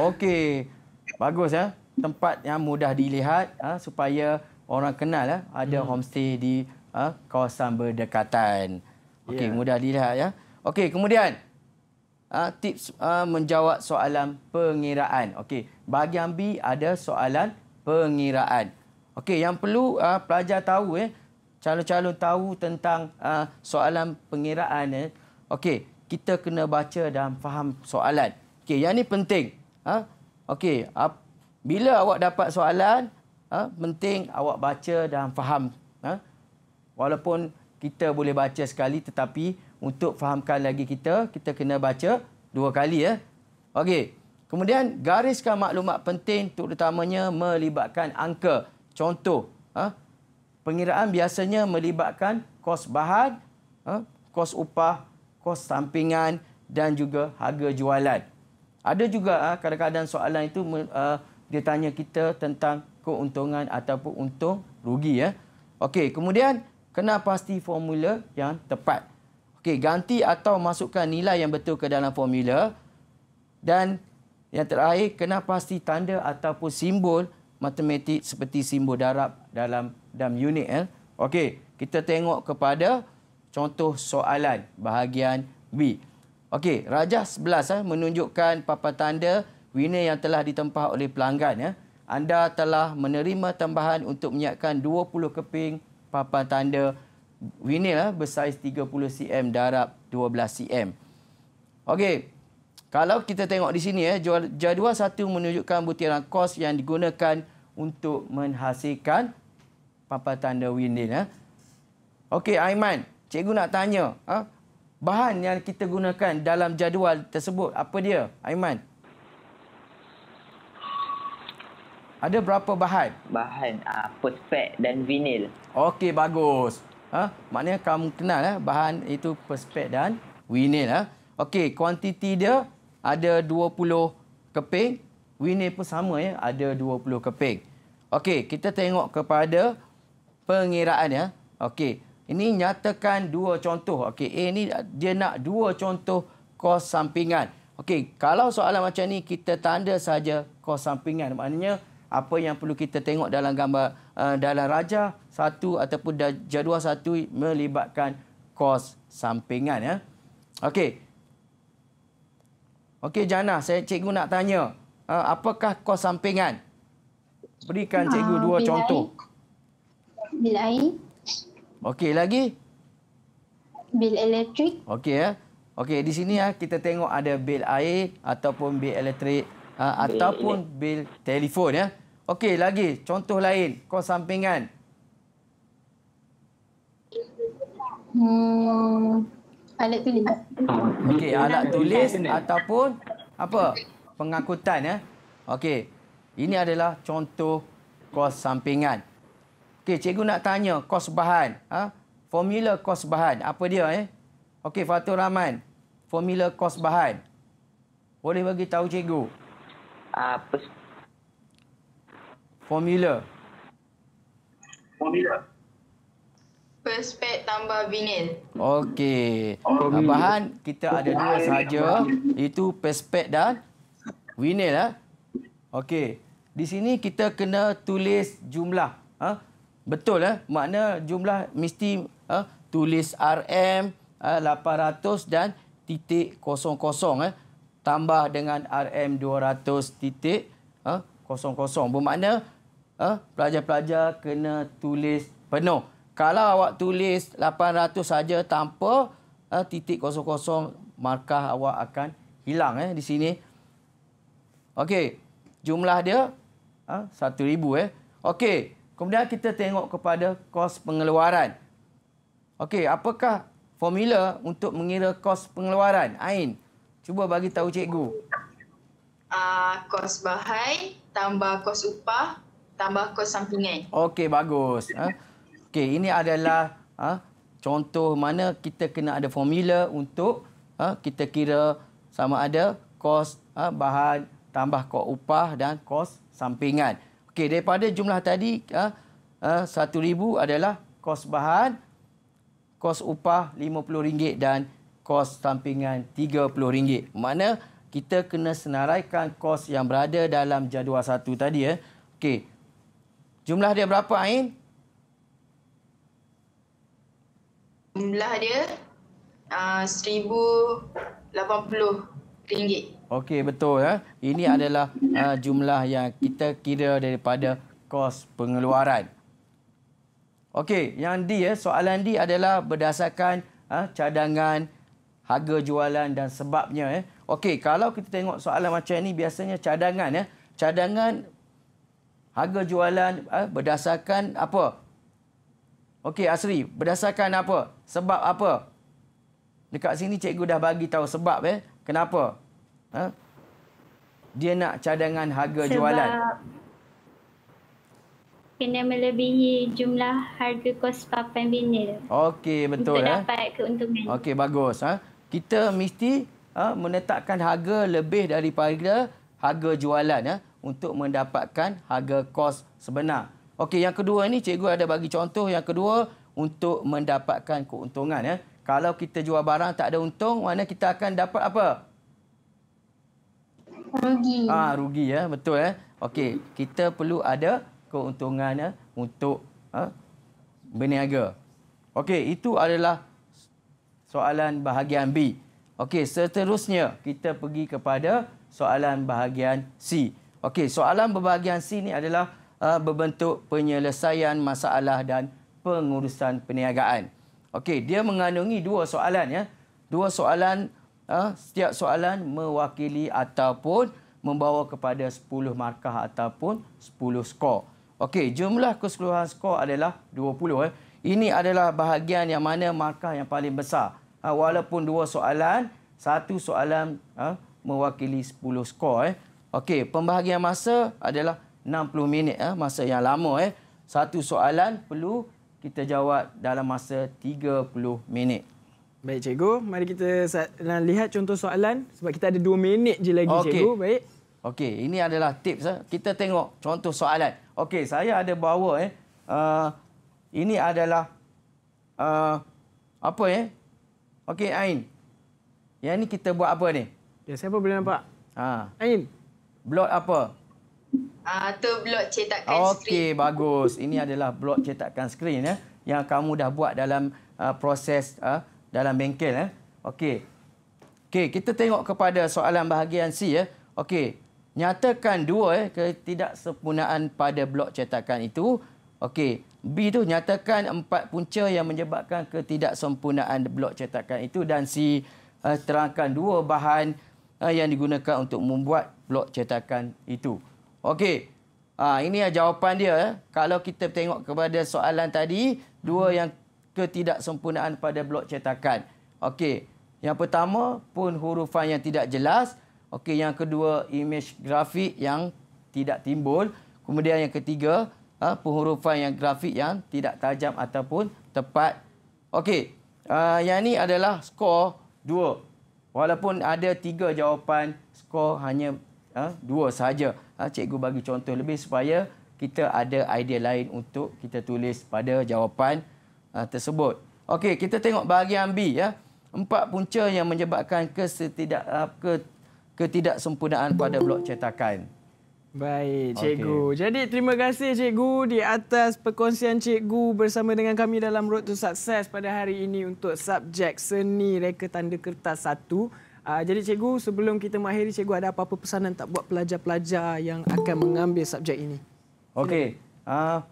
Okey. Bagus eh. Tempat yang mudah dilihat eh, supaya orang kenal eh, ada hmm. homestay di eh, kawasan berdekatan. Okey, yeah. mudah dilihat ya. Okey, kemudian uh, tips uh, menjawab soalan pengiraan. Okey, bahagian B ada soalan pengiraan. Okey, yang perlu uh, pelajar tahu eh calon-calon tahu tentang uh, soalan pengiraan eh. Okey, kita kena baca dan faham soalan. Okey, yang ini penting. Ha? Okey, uh, bila awak dapat soalan, uh, penting awak baca dan faham. Ha? Walaupun kita boleh baca sekali tetapi untuk fahamkan lagi kita, kita kena baca dua kali ya. Okey. Kemudian gariskan maklumat penting terutamanya melibatkan angka. Contoh, ha? pengiraan biasanya melibatkan kos bahan, ha? kos upah, kos sampingan dan juga harga jualan. Ada juga ha, kadang-kadang soalan itu uh, dia tanya kita tentang keuntungan ataupun untung rugi ya. Okey, kemudian kena pasti formula yang tepat. Okey, ganti atau masukkan nilai yang betul ke dalam formula. Dan yang terakhir, kena pasti tanda ataupun simbol matematik seperti simbol darab dalam dalam unit. Eh. Okey, kita tengok kepada contoh soalan bahagian B. Okey, rajah 11 eh, menunjukkan papan tanda winner yang telah ditempah oleh pelanggan. Eh. Anda telah menerima tambahan untuk menyiapkan 20 keping papan tanda vinyl lah, bersaiz 30 cm darab 12 cm. Okey. Kalau kita tengok di sini eh jadual satu menunjukkan butiran kos yang digunakan untuk menghasilkan papan tanda vinyl eh. Okey Aiman, cikgu nak tanya, eh, bahan yang kita gunakan dalam jadual tersebut apa dia? Aiman. Ada berapa bahan? Bahan ah uh, dan vinil. Okey bagus. Ha? Maknanya kamu kenal eh? bahan itu perspek dan winil. Eh? Okey, kuantiti dia ada 20 keping. Winil pun sama, ya, eh? ada 20 keping. Okey, kita tengok kepada pengiraan. ya Okey, ini nyatakan dua contoh. Okey, A ni dia nak dua contoh kos sampingan. Okey, kalau soalan macam ni, kita tanda saja kos sampingan. Maknanya apa yang perlu kita tengok dalam gambar eh, dalam raja satu ataupun jadual satu melibatkan kos sampingan ya. Okey. Okey Jana, saya cikgu nak tanya, eh, apakah kos sampingan? Berikan ah, cikgu dua Bilai. contoh. air. Okey lagi. Bil elektrik. Okey ya. Okey di sini ya kita tengok ada bil air ataupun bil elektrik eh, ataupun bil telefon ya. Okey, lagi contoh lain. Kau sampingan. Hmm, alat tulis. Okey, alat tulis ataupun apa? Pengangkutan ya. Okey. Ini adalah contoh kos sampingan. Okey, cikgu nak tanya kos bahan. Ha? Formula kos bahan. Apa dia? Eh? Okey, Fatul Rahman. Formula kos bahan. Boleh bagi tahu cikgu? Uh, formula. Formula. Perspek tambah vinil. Okey. Bahan kita ada dua sahaja. Itu perspek dan vinil. Eh? Ah. Okey. Di sini kita kena tulis jumlah. Eh? Betul. Eh? Makna jumlah mesti eh? tulis RM, eh? 800 dan titik kosong kosong. Eh? Tambah dengan RM, 200 titik kosong kosong. Bermakna Uh, pelajar-pelajar kena tulis penuh. Kalau awak tulis 800 saja tanpa uh, titik kosong-kosong, markah awak akan hilang eh di sini. Okey, jumlah dia ha, uh, 1000 eh. Okey, kemudian kita tengok kepada kos pengeluaran. Okey, apakah formula untuk mengira kos pengeluaran? Ain, cuba bagi tahu cikgu. Uh, kos bahai tambah kos upah tambah kos sampingan. Okey, bagus. Ha? Okey, ini adalah ha, contoh mana kita kena ada formula untuk ha, kita kira sama ada kos ha, bahan tambah kos upah dan kos sampingan. Okey, daripada jumlah tadi, ha? ha? RM1,000 adalah kos bahan, kos upah RM50 dan kos sampingan RM30. Maksudnya, kita kena senaraikan kos yang berada dalam jadual satu tadi. Eh. Okey, Jumlah dia berapa Ain? Jumlah dia ah, RM1,080. Uh, Okey betul. Ya? Ini adalah uh, jumlah yang kita kira daripada kos pengeluaran. Okey yang D ya. Soalan D adalah berdasarkan uh, cadangan harga jualan dan sebabnya. Ya? Okey kalau kita tengok soalan macam ini biasanya cadangan ya. Cadangan harga jualan eh, berdasarkan apa? Okey Asri, berdasarkan apa? Sebab apa? Dekat sini cikgu dah bagi tahu sebab eh. Kenapa? Ha? Dia nak cadangan harga sebab jualan. kena melebihi jumlah harga kos papan vinil. Okey, betul. Untuk eh? dapat keuntungan. Okey, bagus. Ha? Kita mesti ha, menetapkan harga lebih daripada harga jualan. Ha? untuk mendapatkan harga kos sebenar. Okey, yang kedua ni cikgu ada bagi contoh yang kedua untuk mendapatkan keuntungan ya. Kalau kita jual barang tak ada untung, mana kita akan dapat apa? Rugi. Ah, rugi ya, betul ya. Okey, kita perlu ada keuntungan ya untuk ha, berniaga. Okey, itu adalah soalan bahagian B. Okey, seterusnya kita pergi kepada soalan bahagian C. Okey, soalan berbahagian C ini adalah uh, berbentuk penyelesaian masalah dan pengurusan perniagaan. Okey, dia mengandungi dua soalan ya. Dua soalan uh, setiap soalan mewakili ataupun membawa kepada 10 markah ataupun 10 skor. Okey, jumlah keseluruhan skor adalah 20 ya. Eh. Ini adalah bahagian yang mana markah yang paling besar. Uh, walaupun dua soalan, satu soalan uh, mewakili 10 skor ya. Okey, pembahagian masa adalah 60 minit eh, masa yang lama eh. Satu soalan perlu kita jawab dalam masa 30 minit. Baik cikgu, mari kita lihat contoh soalan sebab kita ada 2 minit je lagi okay. cikgu. Baik. Okey, ini adalah tips eh. Kita tengok contoh soalan. Okey, saya ada bawa eh. Uh, ini adalah uh, apa eh? Okey Ain. Yang ni kita buat apa ni? Ya, siapa boleh nampak? Ha. Ain. Blot apa? Ah, tu blot cetakan okay, skrin. Okey, bagus. Ini adalah blot cetakan skrin ya eh, yang kamu dah buat dalam uh, proses uh, dalam bengkel ya. Okey. Okey, kita tengok kepada soalan bahagian C ya. Okey. Nyatakan dua eh ketidaksempurnaan pada blok cetakan itu. Okey. B tu nyatakan empat punca yang menyebabkan ketidaksempurnaan blok cetakan itu dan C uh, terangkan dua bahan uh, yang digunakan untuk membuat blok cetakan itu. Okey. Ha, ini jawapan dia. Eh. Kalau kita tengok kepada soalan tadi, dua yang ketidaksempurnaan pada blok cetakan. Okey. Yang pertama, pun hurufan yang tidak jelas. Okey. Yang kedua, imej grafik yang tidak timbul. Kemudian yang ketiga, ha, pun yang grafik yang tidak tajam ataupun tepat. Okey. Uh, yang ini adalah skor dua, Walaupun ada tiga jawapan, skor hanya Ha? dua sahaja. Ha? Cikgu bagi contoh lebih supaya kita ada idea lain untuk kita tulis pada jawapan ha, tersebut. Okey, kita tengok bahagian B. Ya. Empat punca yang menyebabkan kesetidak, ke, ketidaksempurnaan pada blok cetakan. Baik, cikgu. Okay. Jadi terima kasih cikgu di atas perkongsian cikgu bersama dengan kami dalam Road to Success pada hari ini untuk subjek seni reka tanda kertas 1. Uh, jadi cikgu, sebelum kita mengakhiri, cikgu ada apa-apa pesanan tak buat pelajar-pelajar yang akan mengambil subjek ini? Okey. Uh,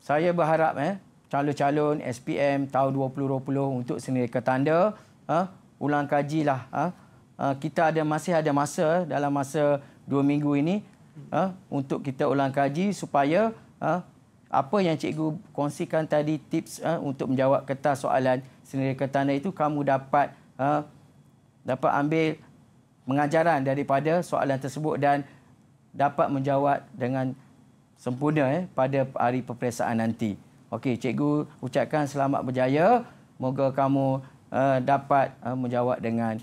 saya berharap eh, calon-calon SPM tahun 2020 untuk sendiri ke tanda, uh, ulang kajilah. Uh, uh, kita ada masih ada masa eh, dalam masa dua minggu ini uh, untuk kita ulang kaji supaya uh, apa yang cikgu kongsikan tadi tips uh, untuk menjawab kertas soalan seni ke tanda itu kamu dapat uh, dapat ambil mengajaran daripada soalan tersebut dan dapat menjawab dengan sempurna eh, pada hari peperiksaan nanti. Okey, cikgu ucapkan selamat berjaya. Moga kamu uh, dapat uh, eh, menjawab dengan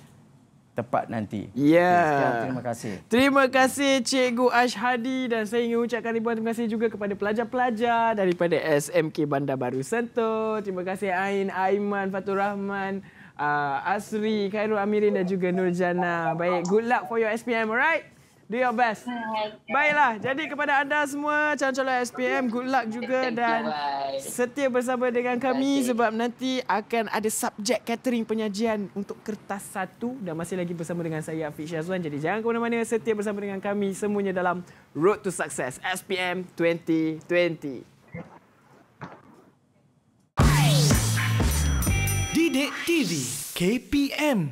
tepat nanti. Ya. Yeah. Terima kasih. Terima kasih Cikgu Ashhadi dan saya ingin ucapkan ribuan terima kasih juga kepada pelajar-pelajar daripada SMK Bandar Baru Sentul. Terima kasih Ain, Aiman, Fatur Rahman uh, Asri, Khairul Amirin dan juga Nurjana. Baik, good luck for your SPM, alright? Do your best. Baiklah, jadi kepada anda semua calon-calon SPM, good luck juga dan setia bersama dengan kami sebab nanti akan ada subjek catering penyajian untuk kertas satu dan masih lagi bersama dengan saya Afiq Syazwan. Jadi jangan ke mana-mana, setia bersama dengan kami semuanya dalam Road to Success SPM 2020. Sidik TV KPM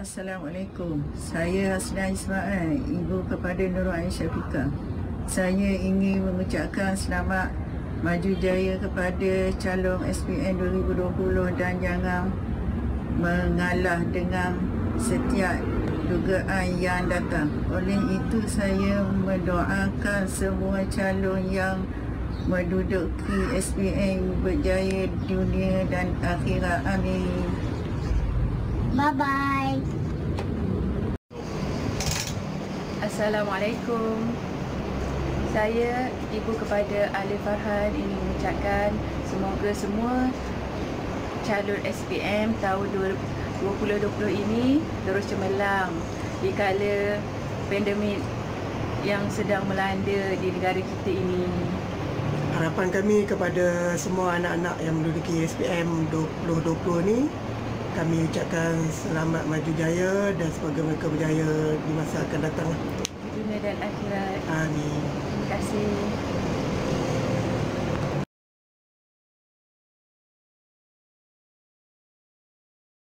Assalamualaikum Saya Hasna Ismail Ibu kepada Nurul Aisyah Fika Saya ingin mengucapkan selamat Maju jaya kepada calon SPN 2020 Dan jangan mengalah dengan setiap dugaan yang datang Oleh itu saya mendoakan semua calon yang menduduki SPM berjaya dunia dan akhirat. Amin. Bye-bye. Assalamualaikum. Saya, Ibu kepada Ali Farhan ingin mengucapkan semoga semua calon SPM tahun 2020 ini terus cemerlang di kala pandemik yang sedang melanda di negara kita ini harapan kami kepada semua anak-anak yang menduduki SPM 2020 ni kami ucapkan selamat maju jaya dan semoga mereka berjaya di masa akan datang. Dunia dan akhirat. Amin. Terima kasih.